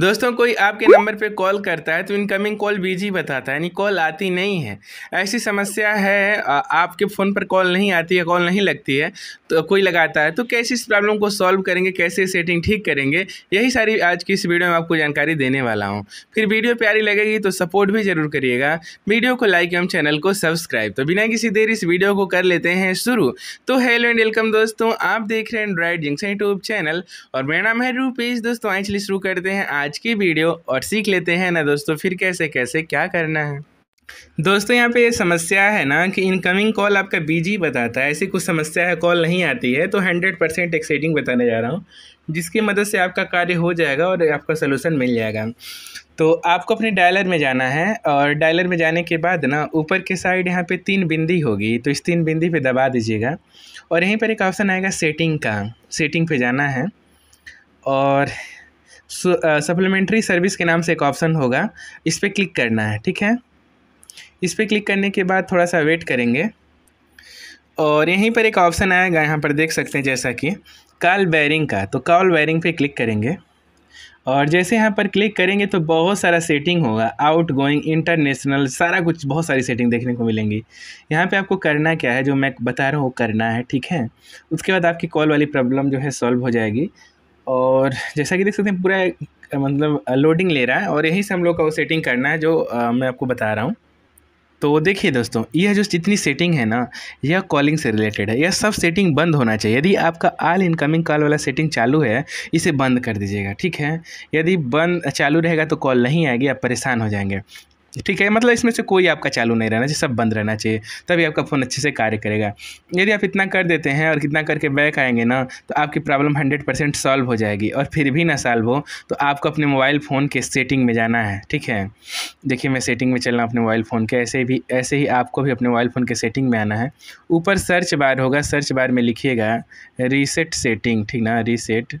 दोस्तों कोई आपके नंबर पर कॉल करता है तो इनकमिंग कॉल बिजी बताता है यानी कॉल आती नहीं है ऐसी समस्या है आपके फ़ोन पर कॉल नहीं आती है कॉल नहीं लगती है तो कोई लगाता है तो कैसे इस प्रॉब्लम को सॉल्व करेंगे कैसे सेटिंग ठीक करेंगे यही सारी आज की इस वीडियो में आपको जानकारी देने वाला हूँ फिर वीडियो प्यारी लगेगी तो सपोर्ट भी ज़रूर करिएगा वीडियो को लाइक एवं चैनल को सब्सक्राइब तो बिना किसी देर इस वीडियो को कर लेते हैं शुरू तो हेलो एंड वेलकम दोस्तों आप देख रहे हैं एंड्रॉइड जिंग्स यूट्यूब चैनल और मेरा नाम है रूपेश दोस्तों आइए चलिए शुरू करते हैं आज की वीडियो और सीख लेते हैं ना दोस्तों फिर कैसे कैसे क्या करना है दोस्तों यहाँ पे ये समस्या है ना कि इनकमिंग कॉल आपका बिजी बताता है ऐसी कुछ समस्या है कॉल नहीं आती है तो हंड्रेड परसेंट एक सेटिंग बताने जा रहा हूँ जिसकी मदद से आपका कार्य हो जाएगा और आपका सलूशन मिल जाएगा तो आपको अपने डायलर में जाना है और डायलर में जाने के बाद ना ऊपर के साइड यहाँ पे तीन बिंदी होगी तो इस तीन बिंदी पे दबा दीजिएगा और यहीं पर एक ऑप्शन आएगा सेटिंग का सेटिंग पे जाना है और सप्लीमेंट्री सर्विस के नाम से एक ऑप्शन होगा इस पर क्लिक करना है ठीक है इस पर क्लिक करने के बाद थोड़ा सा वेट करेंगे और यहीं पर एक ऑप्शन आएगा यहाँ पर देख सकते हैं जैसा कि कॉल बैरिंग का तो कॉल बैरिंग पे क्लिक करेंगे और जैसे यहाँ पर क्लिक करेंगे तो बहुत सारा सेटिंग होगा आउट गोइंग इंटरनेशनल सारा कुछ बहुत सारी सेटिंग देखने को मिलेंगी यहाँ पे आपको करना क्या है जो मैं बता रहा हूँ वो करना है ठीक है उसके बाद आपकी कॉल वाली प्रॉब्लम जो है सॉल्व हो जाएगी और जैसा कि देख सकते हैं पूरा मतलब लोडिंग ले रहा है और यही से हम लोग का वो सेटिंग करना है जो आ, मैं आपको बता रहा हूँ तो देखिए दोस्तों यह जो जितनी सेटिंग है ना यह कॉलिंग से रिलेटेड है यह सब सेटिंग बंद होना चाहिए यदि आपका आल इनकमिंग कॉल वाला सेटिंग चालू है इसे बंद कर दीजिएगा ठीक है यदि बंद चालू रहेगा तो कॉल नहीं आएगी आप परेशान हो जाएंगे ठीक है मतलब इसमें से कोई आपका चालू नहीं रहना चाहिए सब बंद रहना चाहिए तभी आपका फ़ोन अच्छे से कार्य करेगा यदि आप इतना कर देते हैं और कितना करके बैक आएंगे ना तो आपकी प्रॉब्लम हंड्रेड परसेंट सॉल्व हो जाएगी और फिर भी ना सॉल्व हो तो आपको अपने मोबाइल फ़ोन के सेटिंग में जाना है ठीक है देखिए मैं सेटिंग में चल रहा अपने मोबाइल फ़ोन के ऐसे भी ऐसे ही आपको भी अपने मोबाइल फ़ोन के सेटिंग में आना है ऊपर सर्च बार होगा सर्च बार में लिखिएगा रीसेट सेटिंग ठीक ना reset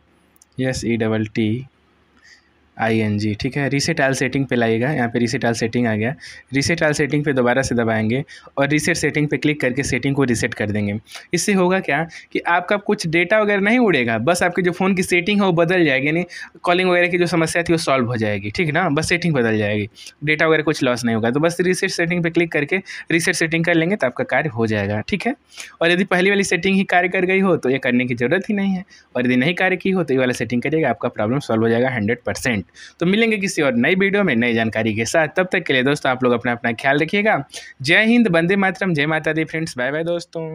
S E double T I N G ठीक है रीसेट आल सेटिंग पे लाइएगा यहाँ पे रीसेट आल सेटिंग आ गया रीसेट आल सेटिंग पे दोबारा से दबाएंगे और रीसेट सेटिंग पे क्लिक करके सेटिंग को रीसेट कर देंगे इससे होगा क्या कि आपका कुछ डेटा वगैरह नहीं उड़ेगा बस आपके जो फ़ोन की सेटिंग है वो बदल जाएगी यानी कॉलिंग वगैरह की जो समस्या थी वो सॉल्व हो जाएगी ठीक ना बस सेटिंग बदल जाएगी डेटा वगैरह कुछ लॉस नहीं होगा तो बस रीसेट सेटिंग पर क्लिक करके रीसेट सेटिंग कर लेंगे तो आपका कार्य हो जाएगा ठीक है और यदि पहली वाली सेटिंग ही कार्य कर गई हो तो ये करने की ज़रूरत ही नहीं है और यदि नहीं कार्य की हो तो ये वाला सेटिंग करिएगा आपका प्रॉब्लम सॉल्व हो जाएगा हंड्रेड परसेंट तो मिलेंगे किसी और नई वीडियो में नई जानकारी के साथ तब तक के लिए दोस्तों आप लोग अपना अपना ख्याल रखिएगा जय हिंद बंदे मातरम जय माता दी फ्रेंड्स बाय बाय दोस्तों